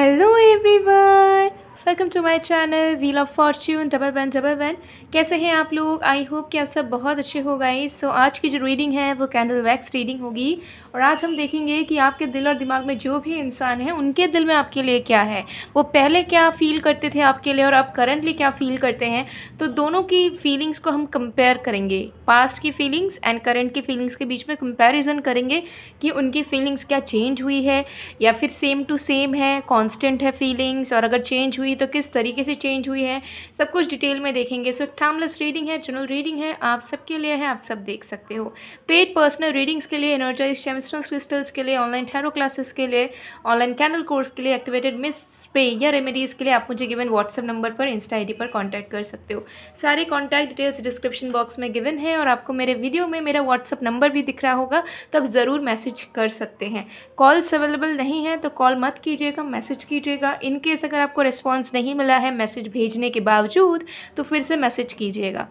hello everyone welcome to my channel wheel of fortune double one double one कैसे हैं आप लोग I hope कि आप सब बहुत अच्छे हो गए सो so, आज की जो रीडिंग है वो कैंडल वैक्स रीडिंग होगी और आज हम देखेंगे कि आपके दिल और दिमाग में जो भी इंसान है उनके दिल में आपके लिए क्या है वो पहले क्या फ़ील करते थे आपके लिए और आप करंटली क्या फ़ील करते हैं तो दोनों की फीलिंग्स को हम कंपेयर करेंगे पास्ट की फीलिंग्स एंड करंट की फीलिंग्स के बीच में कंपेरिजन करेंगे कि उनकी फीलिंग्स क्या चेंज हुई है या फिर सेम टू सेम है कॉन्स्टेंट है फीलिंग्स और अगर चेंज हुई हुई तो किस तरीके से चेंज हुई है सब कुछ डिटेल में देखेंगे सो वक्त टाइमलेस रीडिंग है जनरल रीडिंग है आप सबके लिए है आप सब देख सकते हो पेड पर्सनल रीडिंग्स के लिए एनर्जाइज चेमिस्ट्रंस क्रिस्टल्स के लिए ऑनलाइन थैरो क्लासेस के लिए ऑनलाइन कैंडल कोर्स के लिए एक्टिवेटेड मिस पे या रेमेडीज़ के लिए आप मुझे गिवन व्हाट्सअप नंबर पर इंस्टा आईडी पर कांटेक्ट कर सकते हो सारे कांटेक्ट डिटेल्स डिस्क्रिप्शन बॉक्स में गिवन है और आपको मेरे वीडियो में मेरा व्हाट्सअप नंबर भी दिख रहा होगा तो आप ज़रूर मैसेज कर सकते हैं कॉल्स अवेलेबल नहीं है तो कॉल मत कीजिएगा मैसेज कीजिएगा इनकेस अगर आपको रिस्पॉन्स रिस्पॉन्स नहीं मिला है मैसेज भेजने के बावजूद तो फिर से मैसेज कीजिएगा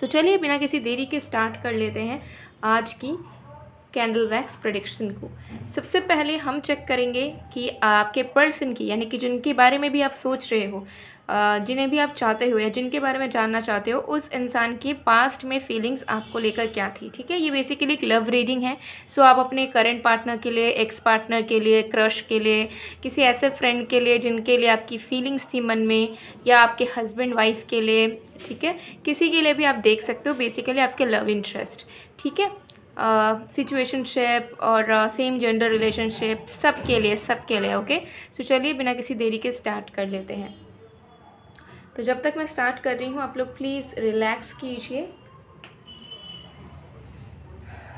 तो चलिए बिना किसी देरी के स्टार्ट कर लेते हैं आज की कैंडल वैक्स प्रोडिक्शन को सबसे पहले हम चेक करेंगे कि आपके पर्सन की यानी कि जिनके बारे में भी आप सोच रहे हो जिन्हें भी आप चाहते हो या जिनके बारे में जानना चाहते हो उस इंसान की पास्ट में फीलिंग्स आपको लेकर क्या थी ठीक है ये बेसिकली एक लव रीडिंग है सो आप अपने करेंट पार्टनर के लिए एक्स पार्टनर के लिए क्रश के लिए किसी ऐसे फ्रेंड के लिए जिनके लिए आपकी फीलिंग्स थी मन में या आपके हस्बैंड वाइफ के लिए ठीक है किसी के लिए भी आप देख सकते हो बेसिकली आपके लव इंटरेस्ट ठीक है सिचुएशनशिप uh, और सेम जेंडर रिलेशनशिप सब के लिए सब के लिए ओके सो चलिए बिना किसी देरी के स्टार्ट कर लेते हैं तो जब तक मैं स्टार्ट कर रही हूँ आप लोग प्लीज़ रिलैक्स कीजिए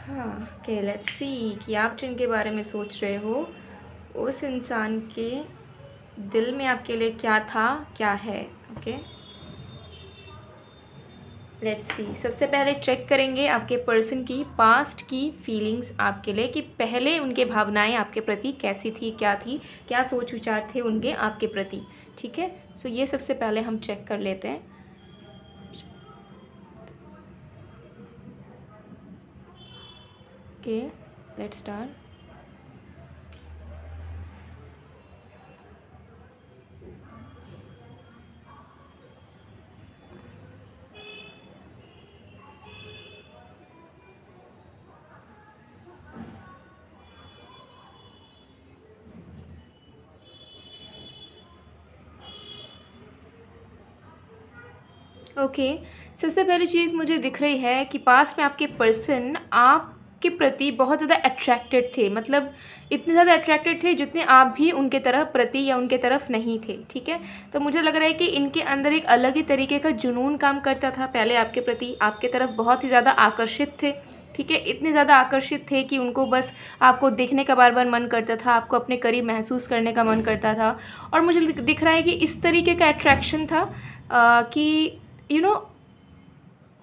हाँ के लेट्स सी कि आप जिनके बारे में सोच रहे हो उस इंसान के दिल में आपके लिए क्या था क्या है ओके लेट्स सी सबसे पहले चेक करेंगे आपके पर्सन की पास्ट की फीलिंग्स आपके लिए कि पहले उनके भावनाएं आपके प्रति कैसी थी क्या थी क्या सोच विचार थे उनके आपके प्रति ठीक है सो ये सबसे पहले हम चेक कर लेते हैं okay let's start okay okay. सबसे पहली चीज़ मुझे दिख रही है कि पास में आपके पर्सन आपके प्रति बहुत ज़्यादा अट्रैक्टेड थे मतलब इतने ज़्यादा अट्रैक्टेड थे जितने आप भी उनके तरफ प्रति या उनके तरफ नहीं थे ठीक है तो मुझे लग रहा है कि इनके अंदर एक अलग ही तरीके का जुनून काम करता था पहले आपके प्रति आपके तरफ बहुत ही ज़्यादा आकर्षित थे ठीक है इतने ज़्यादा आकर्षित थे कि उनको बस आपको देखने का बार बार मन करता था आपको अपने करीब महसूस करने का मन करता था और मुझे दिख रहा है कि इस तरीके का अट्रैक्शन था आ, कि यू नो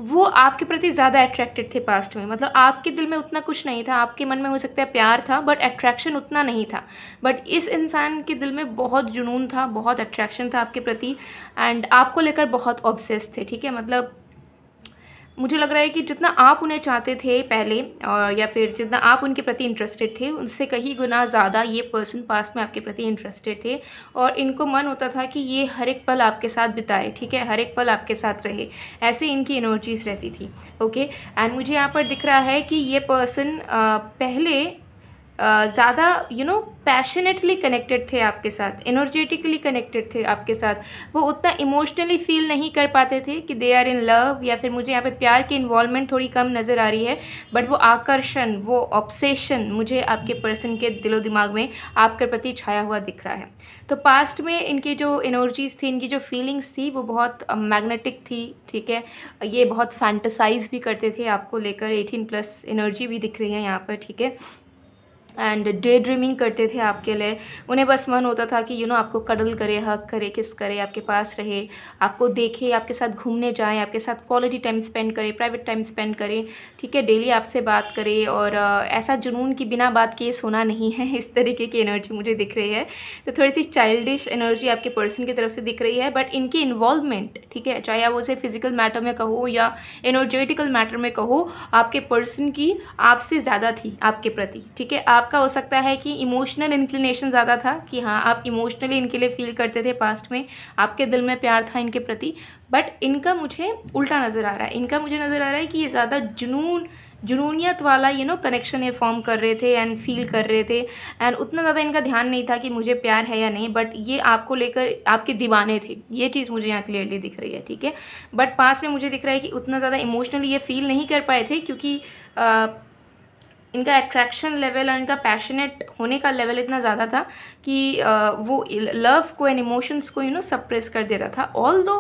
वो आपके प्रति ज़्यादा अट्रैक्टेड थे पास्ट में मतलब आपके दिल में उतना कुछ नहीं था आपके मन में हो सकता है प्यार था बट अट्रैक्शन उतना नहीं था बट इस इंसान के दिल में बहुत जुनून था बहुत अट्रैक्शन था आपके प्रति एंड आपको लेकर बहुत ऑब्सेस थे ठीक है मतलब मुझे लग रहा है कि जितना आप उन्हें चाहते थे पहले और या फिर जितना आप उनके प्रति इंटरेस्टेड थे उनसे कहीं गुना ज़्यादा ये पर्सन पास्ट में आपके प्रति इंटरेस्टेड थे और इनको मन होता था कि ये हर एक पल आपके साथ बिताए ठीक है हर एक पल आपके साथ रहे ऐसे इनकी एनर्जीज रहती थी ओके एंड मुझे यहाँ पर दिख रहा है कि ये पर्सन पहले ज़्यादा यू नो पैशनेटली कनेक्टेड थे आपके साथ एनर्जेटिकली कनेक्टेड थे आपके साथ वो उतना इमोशनली फील नहीं कर पाते थे कि दे आर इन लव या फिर मुझे यहाँ पे प्यार की इन्वॉलमेंट थोड़ी कम नज़र आ रही है बट वो आकर्षण वो ऑब्सेशन मुझे आपके पर्सन के दिलो दिमाग में आपके प्रति छाया हुआ दिख रहा है तो पास्ट में इनकी जो एनर्जीज थी इनकी जो फीलिंग्स थी वो बहुत मैग्नेटिक थी ठीक है ये बहुत फैंटसाइज भी करते थे आपको लेकर एटीन प्लस एनर्जी भी दिख रही है यहाँ पर ठीक है एंड डे ड्रीमिंग करते थे आपके लिए उन्हें बस मन होता था कि यू you नो know, आपको कडल करे हक करे किस करे आपके पास रहे आपको देखे आपके साथ घूमने जाए आपके साथ क्वालिटी टाइम स्पेंड करे प्राइवेट टाइम स्पेंड करे ठीक है डेली आपसे बात करे और uh, ऐसा जुनून कि बिना बात किए सोना नहीं है इस तरीके की एनर्जी मुझे दिख रही है तो थोड़ी सी चाइल्डिश एनर्जी आपके पर्सन की तरफ से दिख रही है बट इनकी इन्वॉल्वमेंट ठीक है चाहे आप उसे फिजिकल मैटर में कहो या एनर्जेटिकल मैटर में कहो आपके पर्सन की आपसे ज़्यादा थी आपके प्रति ठीक है आप आपका हो सकता है कि इमोशनल इंक्लिनेशन ज़्यादा था कि हाँ आप इमोशनली इनके लिए फील करते थे पास्ट में आपके दिल में प्यार था इनके प्रति बट इनका मुझे उल्टा नज़र आ रहा है इनका मुझे नज़र आ रहा है कि ये ज़्यादा जुनून जुनूनीत वाला यू नो कनेक्शन ये फॉर्म कर रहे थे एंड फील हम्म। कर रहे थे एंड उतना ज़्यादा इनका ध्यान नहीं था कि मुझे प्यार है या नहीं बट ये आपको लेकर आपके दीवाने थे ये चीज़ मुझे यहाँ क्लियरली दिख रही है ठीक है बट पास में मुझे दिख रहा है कि उतना ज़्यादा इमोशनली ये फील नहीं कर पाए थे क्योंकि आ, इनका अट्रैक्शन लेवल और इनका पैशनेट होने का लेवल इतना ज़्यादा था कि वो लव को एंड इमोशंस को यू नो सप्रेस कर देता था ऑल दो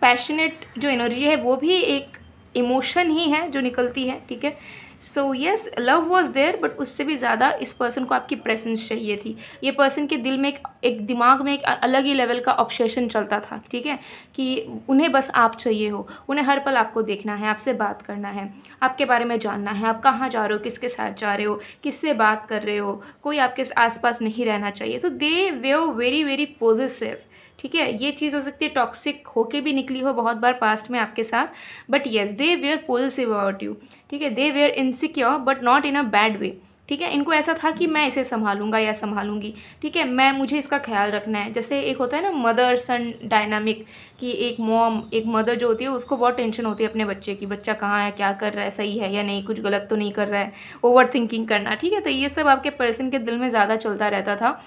पैशनेट जो एनर्जी है वो भी एक इमोशन ही है जो निकलती है ठीक है so yes love was there but उससे भी ज़्यादा इस पर्सन को आपकी प्रेजेंस चाहिए थी ये पर्सन के दिल में एक एक दिमाग में एक अलग ही लेवल का ऑप्शेशन चलता था ठीक है कि उन्हें बस आप चाहिए हो उन्हें हर पल आपको देखना है आपसे बात करना है आपके बारे में जानना है आप कहाँ जा रहे हो किसके साथ जा रहे हो किससे बात कर रहे हो कोई आपके आसपास नहीं रहना चाहिए तो they were very very positive ठीक है ये चीज़ हो सकती है टॉक्सिक होके भी निकली हो बहुत बार पास्ट में आपके साथ but yes they were positive about you ठीक है they were insecure but not in a bad way ठीक है इनको ऐसा था कि मैं इसे संभालूंगा या संभालूंगी ठीक है मैं मुझे इसका ख्याल रखना है जैसे एक होता है ना मदर सन डायनामिक कि एक मॉम एक मदर जो होती है उसको बहुत टेंशन होती है अपने बच्चे की बच्चा कहाँ है क्या कर रहा है सही है या नहीं कुछ गलत तो नहीं कर रहा है ओवर थिंकिंग करना ठीक है तो ये सब आपके पर्सन के दिल में ज़्यादा चलता रहता था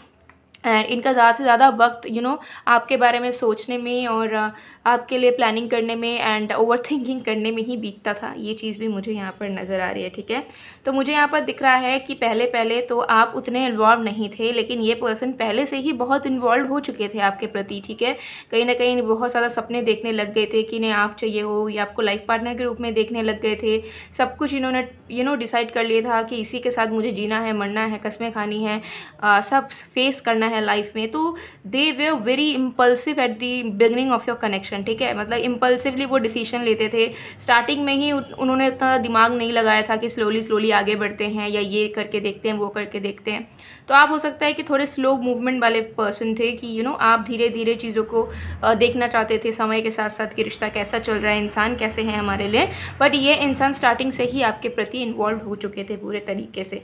एंड इनका ज़्यादा से ज़्यादा वक्त यू नो आपके बारे में सोचने में और uh, आपके लिए प्लानिंग करने में एंड ओवर थिंकिंग करने में ही बीतता था ये चीज़ भी मुझे यहाँ पर नज़र आ रही है ठीक है तो मुझे यहाँ पर दिख रहा है कि पहले पहले तो आप उतने इन्वॉल्व नहीं थे लेकिन ये पर्सन पहले से ही बहुत इन्वॉल्व हो चुके थे आपके प्रति ठीक है कहीं ना कहीं बहुत ज़्यादा सपने देखने लग गए थे कि इन्हें आप चाहिए हो या आपको लाइफ पार्टनर के रूप में देखने लग गए थे सब कुछ इन्होंने यू नो डिसाइड कर लिया था कि इसी के साथ मुझे जीना है मरना है कस्में खानी है uh, सब फेस करना करना है लाइफ में तो they were very impulsive at the beginning of your connection ठीक है मतलब इम्पल्सिवली वो डिसीजन लेते थे स्टार्टिंग में ही उन्होंने इतना दिमाग नहीं लगाया था कि स्लोली स्लोली आगे बढ़ते हैं या ये करके देखते हैं वो करके देखते हैं तो आप हो सकता है कि थोड़े स्लो मूवमेंट वाले पर्सन थे कि यू you नो know, आप धीरे धीरे चीज़ों को देखना चाहते थे समय के साथ साथ कि रिश्ता कैसा चल रहा है इंसान कैसे हैं हमारे लिए बट ये इंसान स्टार्टिंग से ही आपके प्रति इन्वॉल्व हो चुके थे पूरे तरीके से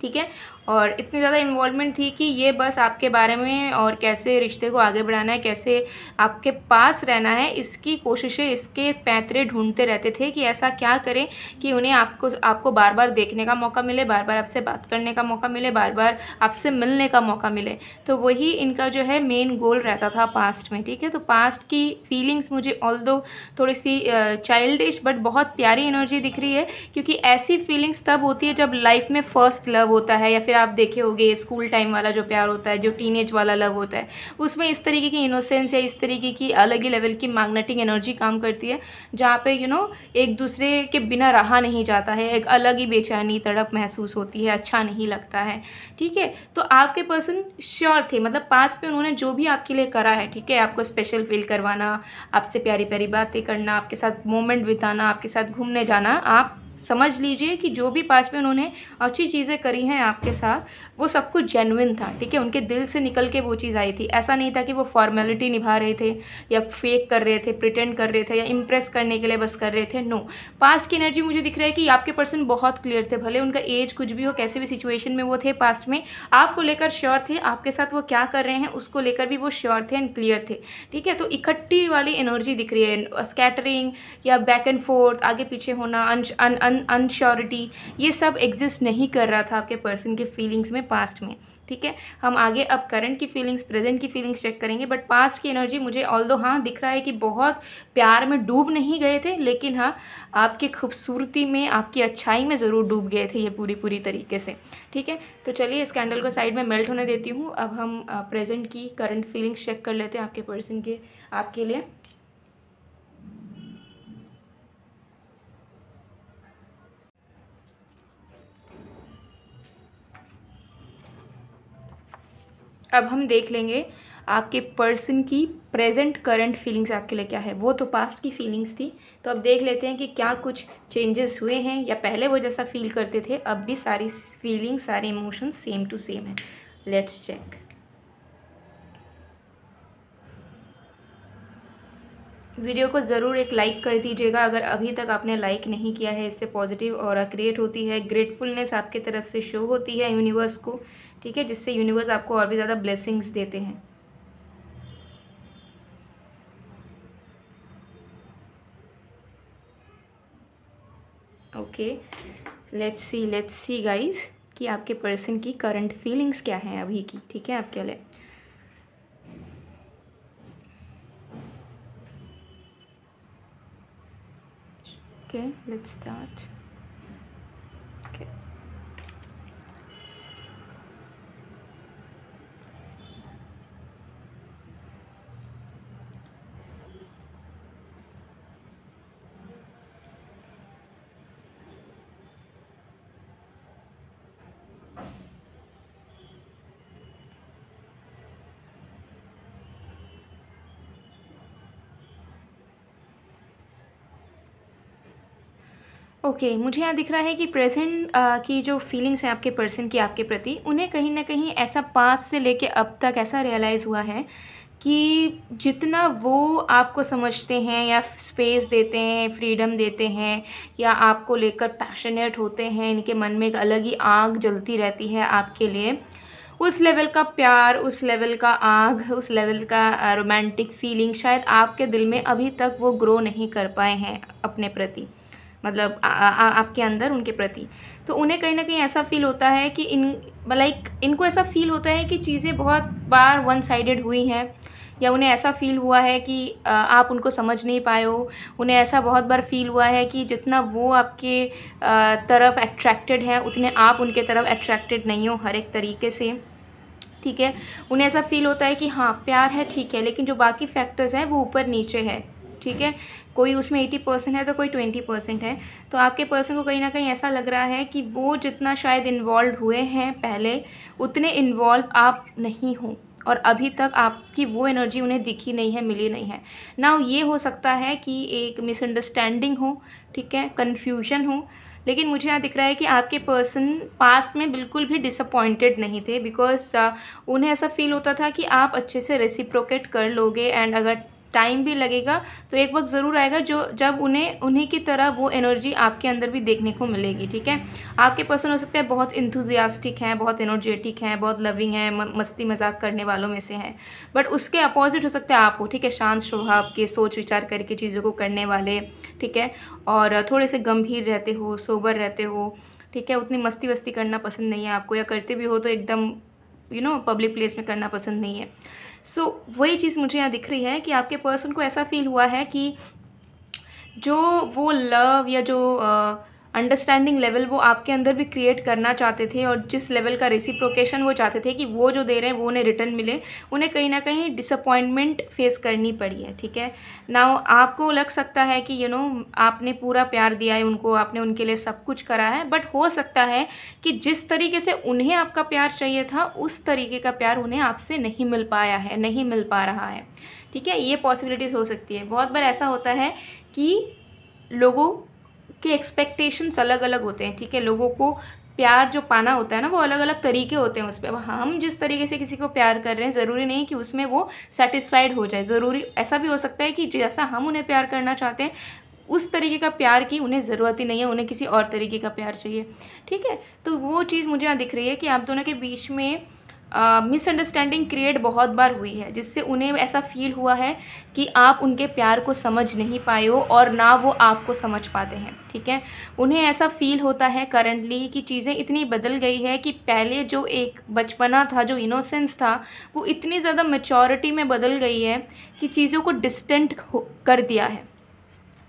ठीक है और इतनी ज़्यादा इन्वॉल्वमेंट थी कि ये बस आपके बारे में और कैसे रिश्ते को आगे बढ़ाना है कैसे आपके पास रहना है इसकी कोशिशें इसके पैतरे ढूंढते रहते थे कि ऐसा क्या करें कि उन्हें आपको आपको बार बार देखने का मौका मिले बार बार आपसे बात करने का मौका मिले बार बार आपसे मिलने का मौका मिले तो वही इनका जो है मेन गोल रहता था पास्ट में ठीक है तो पास्ट की फीलिंग्स मुझे ऑल थोड़ी सी चाइल्डिश बट बहुत प्यारी एनर्जी दिख रही है क्योंकि ऐसी फीलिंग्स तब होती है जब लाइफ में फ़र्स्ट लव होता है या फिर फिर आप देखे होंगे स्कूल टाइम वाला जो प्यार होता है जो टीनेज वाला लव होता है उसमें इस तरीके की इनोसेंस या इस तरीके की अलग ही लेवल की मैग्नेटिक एनर्जी काम करती है जहाँ पे यू नो एक दूसरे के बिना रहा नहीं जाता है एक अलग ही बेचैनी तड़प महसूस होती है अच्छा नहीं लगता है ठीक है तो आपके पर्सन श्योर थे मतलब पास पे उन्होंने जो भी आपके लिए करा है ठीक है आपको स्पेशल फील करवाना आपसे प्यारी प्यारी बातें करना आपके साथ मोमेंट बिताना आपके साथ घूमने जाना आप समझ लीजिए कि जो भी पास में उन्होंने अच्छी चीज़ें करी हैं आपके साथ वो सब कुछ जेनविन था ठीक है उनके दिल से निकल के वो चीज़ आई थी ऐसा नहीं था कि वो फॉर्मेलिटी निभा रहे थे या फेक कर रहे थे प्रिटेंड कर रहे थे या इम्प्रेस करने के लिए बस कर रहे थे नो पास्ट की एनर्जी मुझे दिख रहा है कि आपके पर्सन बहुत क्लियर थे भले उनका एज कुछ भी हो कैसे भी सिचुएशन में वो थे पास्ट में आपको लेकर श्योर थे आपके साथ वो क्या कर रहे हैं उसको लेकर भी वो श्योर थे एंड क्लियर थे ठीक है तो इकट्ठी वाली एनर्जी दिख रही है स्कैटरिंग या बैक एंड फोर्थ आगे पीछे होना अन, अन अन अनश्योरिटी ये सब एग्जिस्ट नहीं कर रहा था आपके पर्सन के फीलिंग्स में पास्ट में ठीक है हम आगे अब करंट की फीलिंग्स प्रेजेंट की फीलिंग्स चेक करेंगे बट पास्ट की एनर्जी मुझे ऑल दो हाँ दिख रहा है कि बहुत प्यार में डूब नहीं गए थे लेकिन हाँ आपके खूबसूरती में आपकी अच्छाई में ज़रूर डूब गए थे ये पूरी पूरी तरीके से ठीक है तो चलिए इस कैंडल को साइड में मेल्ट होने देती हूँ अब हम प्रेजेंट की करंट फीलिंग्स चेक कर लेते हैं आपके पर्सन के आपके लिए अब हम देख लेंगे आपके पर्सन की प्रेजेंट करंट फीलिंग्स आपके लिए क्या है वो तो पास्ट की फीलिंग्स थी तो अब देख लेते हैं कि क्या कुछ चेंजेस हुए हैं या पहले वो जैसा फील करते थे अब भी सारी फीलिंग्स सारे इमोशंस सेम टू सेम है लेट्स चेक वीडियो को ज़रूर एक लाइक कर दीजिएगा अगर अभी तक आपने लाइक नहीं किया है इससे पॉजिटिव और क्रिएट होती है ग्रेटफुलनेस आपके तरफ से शो होती है यूनिवर्स को ठीक है जिससे यूनिवर्स आपको और भी ज़्यादा ब्लेसिंग्स देते हैं okay let's see let's see guys कि आपके पर्सन की करंट फीलिंग्स क्या हैं अभी की ठीक है आपके लिए okay let's start okay okay, मुझे यहाँ दिख रहा है कि प्रेजेंट की जो फीलिंग्स हैं आपके पर्सन की आपके प्रति उन्हें कहीं ना कहीं ऐसा पास से लेके अब तक ऐसा रियलाइज़ हुआ है कि जितना वो आपको समझते हैं या स्पेस देते हैं फ्रीडम देते हैं या आपको लेकर पैशनेट होते हैं इनके मन में एक अलग ही आग जलती रहती है आपके लिए उस लेवल का प्यार उस लेवल का आग उस लेवल का रोमांटिक फीलिंग शायद आपके दिल में अभी तक वो ग्रो नहीं कर पाए हैं अपने प्रति मतलब आ, आ, आपके अंदर उनके प्रति तो उन्हें कहीं ना कहीं ऐसा फील होता है कि इन लाइक इनको ऐसा फील होता है कि चीज़ें बहुत बार वन साइडेड हुई हैं या उन्हें ऐसा फील हुआ है कि आप उनको समझ नहीं पाए हो उन्हें ऐसा बहुत बार फील हुआ है कि जितना वो आपके तरफ अट्रैक्टेड हैं उतने आप उनके तरफ अट्रैक्टेड नहीं हो हर एक तरीके से ठीक है उन्हें ऐसा फील होता है कि हाँ प्यार है ठीक है लेकिन जो बाकी फैक्टर्स हैं वो ऊपर नीचे है ठीक है कोई उसमें एटी परसेंट है तो कोई ट्वेंटी परसेंट है तो आपके पर्सन को कहीं ना कहीं ऐसा लग रहा है कि वो जितना शायद इन्वॉल्व हुए हैं पहले उतने इन्वॉल्व आप नहीं हों और अभी तक आपकी वो एनर्जी उन्हें दिखी नहीं है मिली नहीं है ना ये हो सकता है कि एक मिसअंडरस्टैंडिंग हो ठीक है कन्फ्यूजन हो लेकिन मुझे यहाँ दिख रहा है कि आपके पर्सन पास्ट में बिल्कुल भी डिसअपॉइंटेड नहीं थे बिकॉज uh, उन्हें ऐसा फील होता था कि आप अच्छे से रेसिप्रोकेट कर लोगे एंड अगर टाइम भी लगेगा तो एक वक्त ज़रूर आएगा जो जब उन्हें उन्हीं की तरह वो एनर्जी आपके अंदर भी देखने को मिलेगी ठीक है आपके पर्सन हो सकते हैं बहुत इंथुजियास्टिक हैं बहुत एनर्जेटिक हैं बहुत लविंग हैं मस्ती मजाक करने वालों में से हैं बट उसके अपोजिट हो सकते हैं आप हो ठीक है शांत स्वभाव के सोच विचार करके चीज़ों को करने वाले ठीक है और थोड़े से गंभीर रहते हो सोबर रहते हो ठीक है उतनी मस्ती वस्ती करना पसंद नहीं है आपको या करते भी हो तो एकदम यू नो पब्लिक प्लेस में करना पसंद नहीं है सो so, वही चीज़ मुझे यहाँ दिख रही है कि आपके पर्सन को ऐसा फील हुआ है कि जो वो लव या जो आ, अंडरस्टैंडिंग लेवल वो आपके अंदर भी क्रिएट करना चाहते थे और जिस लेवल का रेसिप्रोकेशन वो चाहते थे कि वो जो दे रहे हैं वो उन्हें रिटर्न मिले उन्हें कहीं ना कहीं डिसअपॉइंटमेंट फेस करनी पड़ी है ठीक है ना आपको लग सकता है कि यू you नो know, आपने पूरा प्यार दिया है उनको आपने उनके लिए सब कुछ करा है बट हो सकता है कि जिस तरीके से उन्हें आपका प्यार चाहिए था उस तरीके का प्यार उन्हें आपसे नहीं मिल पाया है नहीं मिल पा रहा है ठीक है ये पॉसिबिलिटीज़ हो सकती है बहुत बार ऐसा होता है कि लोगों के एक्सपेक्टेशंस अलग अलग होते हैं ठीक है लोगों को प्यार जो पाना होता है ना वो अलग अलग तरीके होते हैं उस पर हम जिस तरीके से किसी को प्यार कर रहे हैं ज़रूरी नहीं कि उसमें वो सेटिस्फाइड हो जाए ज़रूरी ऐसा भी हो सकता है कि जैसा हम उन्हें प्यार करना चाहते हैं उस तरीके का प्यार की उन्हें ज़रूरत ही नहीं है उन्हें किसी और तरीके का प्यार चाहिए ठीक है तो वो चीज़ मुझे यहाँ दिख रही है कि आप दोनों के बीच में मिसअंडरस्टैंडिंग uh, क्रिएट बहुत बार हुई है जिससे उन्हें ऐसा फील हुआ है कि आप उनके प्यार को समझ नहीं पाए हो और ना वो आपको समझ पाते हैं ठीक है उन्हें ऐसा फील होता है करंटली कि चीज़ें इतनी बदल गई है कि पहले जो एक बचपना था जो इनोसेंस था वो इतनी ज़्यादा मेचोरिटी में बदल गई है कि चीज़ों को डिस्टेंट कर दिया है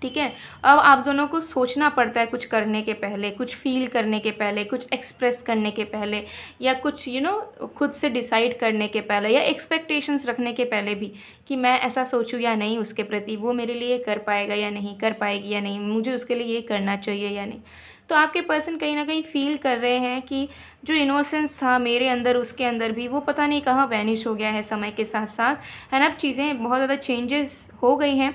ठीक है अब आप दोनों को सोचना पड़ता है कुछ करने के पहले कुछ फील करने के पहले कुछ एक्सप्रेस करने के पहले या कुछ यू you नो know, खुद से डिसाइड करने के पहले या एक्सपेक्टेशंस रखने के पहले भी कि मैं ऐसा सोचूँ या नहीं उसके प्रति वो मेरे लिए कर पाएगा या नहीं कर पाएगी या नहीं मुझे उसके लिए ये करना चाहिए या नहीं तो आपके पर्सन कहीं ना कहीं फील कर रहे हैं कि जो इनोसेंस था मेरे अंदर उसके अंदर भी वो पता नहीं कहाँ वैनिश हो गया है समय के साथ साथ एंड अब चीज़ें बहुत ज़्यादा चेंजेस हो गई हैं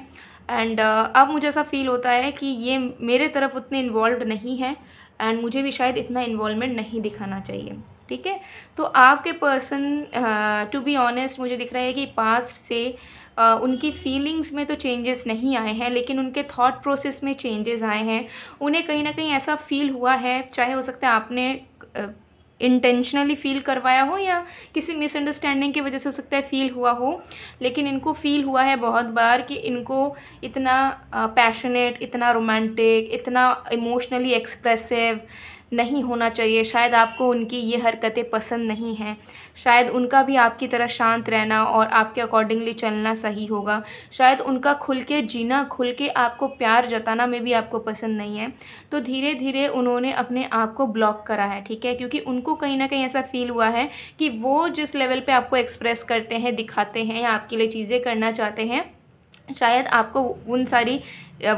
एंड uh, अब मुझे ऐसा फील होता है कि ये मेरे तरफ उतने इन्वॉल्व नहीं है एंड मुझे भी शायद इतना इन्वॉल्वमेंट नहीं दिखाना चाहिए ठीक है तो आपके पर्सन टू बी ऑनेस्ट मुझे दिख रहा है कि पास्ट से uh, उनकी फीलिंग्स में तो चेंजेस नहीं आए हैं लेकिन उनके थॉट प्रोसेस में चेंजेस आए हैं उन्हें कहीं ना कहीं ऐसा फील हुआ है चाहे हो सकता है आपने uh, इंटेंशनली फील करवाया हो या किसी मिसअंडरस्टैंडिंग की वजह से हो सकता है फ़ील हुआ हो लेकिन इनको फ़ील हुआ है बहुत बार कि इनको इतना पैशनेट इतना रोमांटिक इतना इमोशनली एक्सप्रेसिव नहीं होना चाहिए शायद आपको उनकी ये हरकतें पसंद नहीं हैं शायद उनका भी आपकी तरह शांत रहना और आपके अकॉर्डिंगली चलना सही होगा शायद उनका खुल के जीना खुल के आपको प्यार जताना में भी आपको पसंद नहीं है तो धीरे धीरे उन्होंने अपने आप को ब्लॉक करा है ठीक है क्योंकि उनको कहीं ना कहीं ऐसा फील हुआ है कि वो जिस लेवल पर आपको एक्सप्रेस करते हैं दिखाते हैं या आपके लिए चीज़ें करना चाहते हैं शायद आपको उन सारी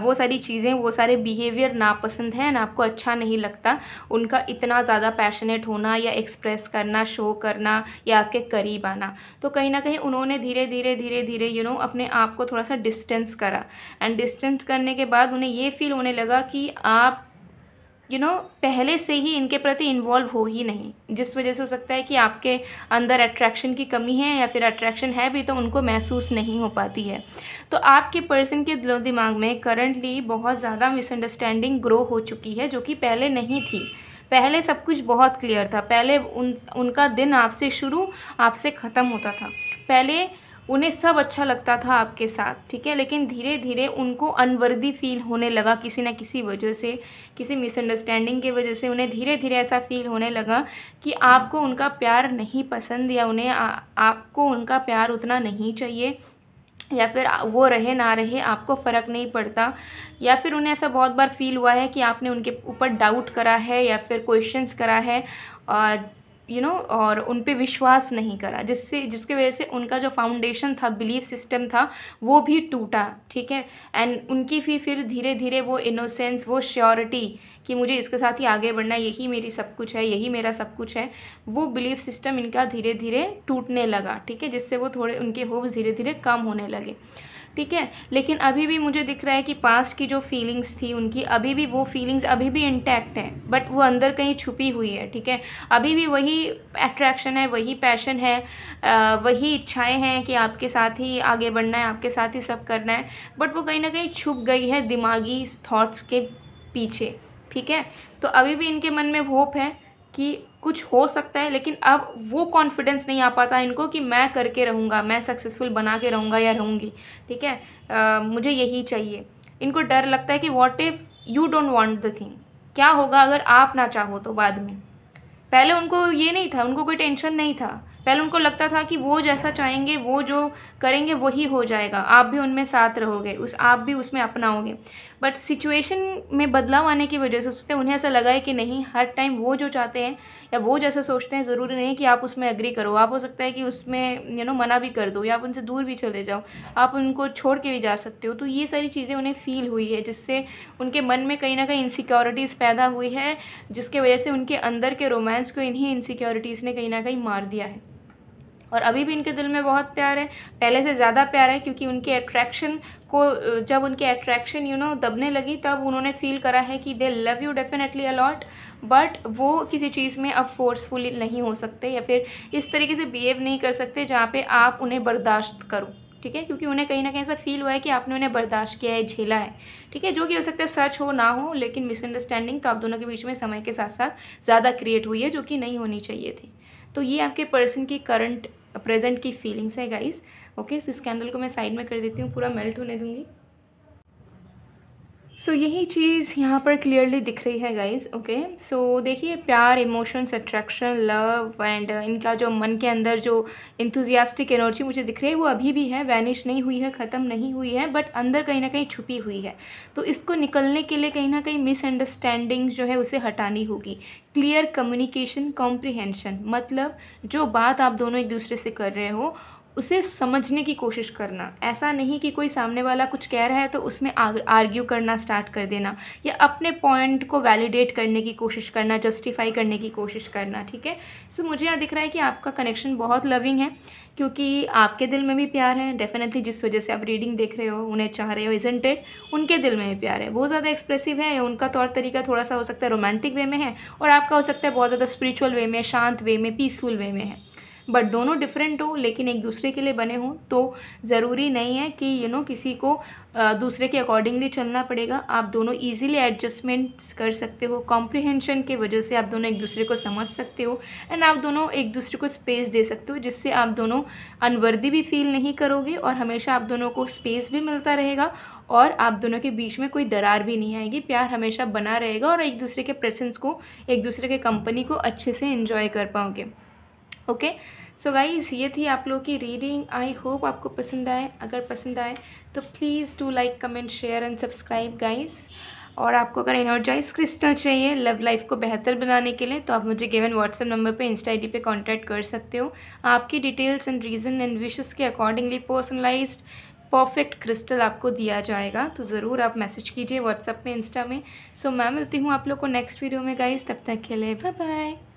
वो सारी चीज़ें वो सारे बिहेवियर नापसंद हैं ना आपको अच्छा नहीं लगता उनका इतना ज़्यादा पैशनेट होना या एक्सप्रेस करना शो करना या आपके करीब आना तो कहीं ना कहीं उन्होंने धीरे धीरे धीरे धीरे यू नो अपने आप को थोड़ा सा डिस्टेंस करा एंड डिस्टेंस करने के बाद उन्हें ये फील होने लगा कि आप यू you नो know, पहले से ही इनके प्रति इन्वॉल्व हो ही नहीं जिस वजह से हो सकता है कि आपके अंदर अट्रैक्शन की कमी है या फिर अट्रैक्शन है भी तो उनको महसूस नहीं हो पाती है तो आपके पर्सन के दिलो दिमाग में करंटली बहुत ज़्यादा मिसअंडरस्टैंडिंग ग्रो हो चुकी है जो कि पहले नहीं थी पहले सब कुछ बहुत क्लियर था पहले उन उनका दिन आपसे शुरू आपसे ख़त्म होता था पहले उन्हें सब अच्छा लगता था आपके साथ ठीक है लेकिन धीरे धीरे उनको अनवर्दी फील होने लगा किसी ना किसी वजह से किसी मिसअंडरस्टैंडिंग की वजह से उन्हें धीरे धीरे ऐसा फील होने लगा कि आपको उनका प्यार नहीं पसंद या उन्हें आ, आपको उनका प्यार उतना नहीं चाहिए या फिर वो रहे ना रहे आपको फ़र्क नहीं पड़ता या फिर उन्हें ऐसा बहुत बार फील हुआ है कि आपने उनके ऊपर डाउट करा है या फिर क्वेश्चंस करा है यू नो और उन पर विश्वास नहीं करा जिससे जिसके वजह से उनका जो फाउंडेशन था बिलीफ सिस्टम था वो भी टूटा ठीक है एंड उनकी भी फिर धीरे धीरे वो इनोसेंस वो श्योरिटी कि मुझे इसके साथ ही आगे बढ़ना यही मेरी सब कुछ है यही मेरा सब कुछ है वो बिलीफ सिस्टम इनका धीरे धीरे टूटने लगा ठीक है जिससे वो थोड़े उनके होप्स धीरे धीरे कम होने लगे ठीक है लेकिन अभी भी मुझे दिख रहा है कि पास्ट की जो फीलिंग्स थी उनकी अभी भी वो फीलिंग्स अभी भी इंटैक्ट हैं बट वो अंदर कहीं छुपी हुई है ठीक है अभी भी वही अट्रैक्शन है वही पैशन है वही इच्छाएं हैं कि आपके साथ ही आगे बढ़ना है आपके साथ ही सब करना है बट वो कहीं ना कहीं छुप गई है दिमागी थाट्स के पीछे ठीक है तो अभी भी इनके मन में होप है कि कुछ हो सकता है लेकिन अब वो कॉन्फिडेंस नहीं आ पाता इनको कि मैं करके रहूँगा मैं सक्सेसफुल बना के रहूँगा या रहूँगी ठीक है आ, मुझे यही चाहिए इनको डर लगता है कि what if you don't want the thing क्या होगा अगर आप ना चाहो तो बाद में पहले उनको ये नहीं था उनको कोई टेंशन नहीं था पहले उनको लगता था कि वो जैसा चाहेंगे वो जो करेंगे वही हो जाएगा आप भी उनमें साथ रहोगे उस आप भी उसमें अपनाओगे बट सिचुएशन में बदलाव आने की वजह से हैं उन्हें ऐसा लगा है कि नहीं हर टाइम वो जो चाहते हैं या वो जैसा सोचते हैं ज़रूरी नहीं कि आप उसमें अग्री करो आप हो सकता है कि उसमें यू नो मना भी कर दो या आप उनसे दूर भी चले जाओ आप उनको छोड़ के भी जा सकते हो तो ये सारी चीज़ें उन्हें फ़ील हुई है जिससे उनके मन में कहीं ना कहीं इनसिक्योरिटीज़ पैदा हुई है जिसके वजह से उनके अंदर के रोमांस को इन्हीं इनसिक्योरिटीज़ ने कहीं ना कहीं मार दिया है और अभी भी इनके दिल में बहुत प्यार है पहले से ज़्यादा प्यार है क्योंकि उनके अट्रैक्शन को जब उनके अट्रैक्शन यू नो दबने लगी तब उन्होंने फील करा है कि they love you definitely a lot but वो किसी चीज़ में अब फोर्सफुली नहीं हो सकते या फिर इस तरीके से बिहेव नहीं कर सकते जहाँ पर आप उन्हें बर्दाश्त करो ठीक है क्योंकि उन्हें कहीं ना कहीं ऐसा फील हुआ है कि आपने उन्हें बर्दाश्त किया है झेला है ठीक है जो कि हो सकता है सच हो ना हो लेकिन मिसअंडरस्टैंडिंग तो आप दोनों के बीच में समय के साथ साथ ज़्यादा क्रिएट हुई है जो कि नहीं होनी चाहिए थी तो ये आपके पर्सन की करंट प्रेजेंट की फीलिंग्स है गाइस ओके सो इस कैंडल को मैं साइड में कर देती हूँ पूरा मेल्ट होने दूंगी सो so, यही चीज़ यहाँ पर क्लियरली दिख रही है गाइज ओके सो देखिए प्यार इमोशंस अट्रैक्शन लव एंड इनका जो मन के अंदर जो इंथुजियास्टिक एनर्जी मुझे दिख रही है वो अभी भी है वैनिश नहीं हुई है ख़त्म नहीं हुई है बट अंदर कहीं ना कहीं छुपी हुई है तो इसको निकलने के लिए कहीं ना कहीं मिसअंडरस्टैंडिंग जो है उसे हटानी होगी क्लियर कम्युनिकेशन कॉम्प्रिहेंशन मतलब जो बात आप दोनों एक दूसरे से कर रहे हो उसे समझने की कोशिश करना ऐसा नहीं कि कोई सामने वाला कुछ कह रहा है तो उसमें आर्ग्यू करना स्टार्ट कर देना या अपने पॉइंट को वैलिडेट करने की कोशिश करना जस्टिफाई करने की कोशिश करना ठीक है सो मुझे यहाँ दिख रहा है कि आपका कनेक्शन बहुत लविंग है क्योंकि आपके दिल में भी प्यार है डेफिनेटली जिस वजह से आप रीडिंग देख रहे हो उन्हें चाह रहे हो इजेंटेड उनके दिल में भी प्यार है बहुत ज़्यादा एक्सप्रेसिव है उनका तौर तो तरीका थोड़ा सा हो सकता है रोमांटिक वे में है और आपका हो सकता है बहुत ज़्यादा स्परिचुअल वे में शांत वे में पीसफुल वे में है बट दोनों डिफरेंट हो लेकिन एक दूसरे के लिए बने हों तो ज़रूरी नहीं है कि यू नो किसी को दूसरे के अकॉर्डिंगली चलना पड़ेगा आप दोनों ईजिली एडजस्टमेंट्स कर सकते हो कॉम्प्रिहेंशन के वजह से आप दोनों एक दूसरे को समझ सकते हो एंड आप दोनों एक दूसरे को स्पेस दे सकते हो जिससे आप दोनों अनवर्दी भी फील नहीं करोगे और हमेशा आप दोनों को स्पेस भी मिलता रहेगा और आप दोनों के बीच में कोई दरार भी नहीं आएगी प्यार हमेशा बना रहेगा और एक दूसरे के प्रेजेंस को एक दूसरे के कंपनी को अच्छे से इन्जॉय कर पाओगे ओके सो गाइज ये थी आप लोग की रीडिंग आई होप आपको पसंद आए अगर पसंद आए तो please do like comment share and subscribe guys और आपको अगर एनर्जाइज क्रिस्टल चाहिए लव लाइफ को बेहतर बनाने के लिए तो आप मुझे गिवन व्हाट्सएप नंबर पे इंस्टा आई पे कांटेक्ट कर सकते हो आपकी details and reason and wishes के अकॉर्डिंगली पर्सनलाइज परफेक्ट क्रिस्टल आपको दिया जाएगा तो ज़रूर आप मैसेज कीजिए व्हाट्सएप में इंस्टा में सो so, मैं मिलती हूँ आप लोग को नेक्स्ट वीडियो में गाइज तब तक के लिए बाय बाय